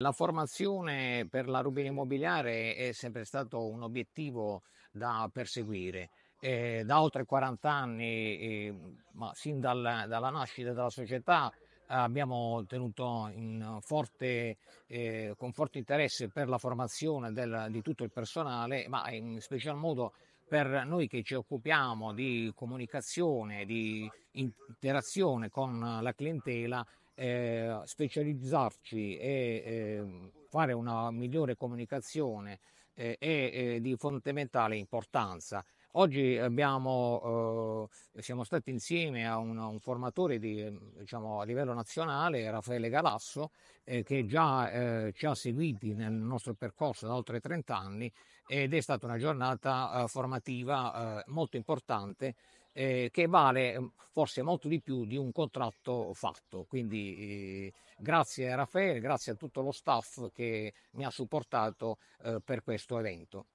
La formazione per la Rubina Immobiliare è sempre stato un obiettivo da perseguire. Eh, da oltre 40 anni, eh, ma sin dal, dalla nascita della società, abbiamo tenuto forte, eh, con forte interesse per la formazione del, di tutto il personale, ma in special modo per noi che ci occupiamo di comunicazione, di interazione con la clientela, eh, specializzarci e eh, fare una migliore comunicazione è eh, eh, di fondamentale importanza. Oggi abbiamo, eh, siamo stati insieme a un, a un formatore di, mm, diciamo, a livello nazionale, Raffaele Galasso, eh, che già eh, ci ha seguiti nel nostro percorso da oltre 30 anni ed è stata una giornata eh, formativa eh, molto importante eh, che vale mm, forse molto di più di un contratto fatto. Quindi grazie a Raffaele, grazie a tutto lo staff che mi ha supportato per questo evento.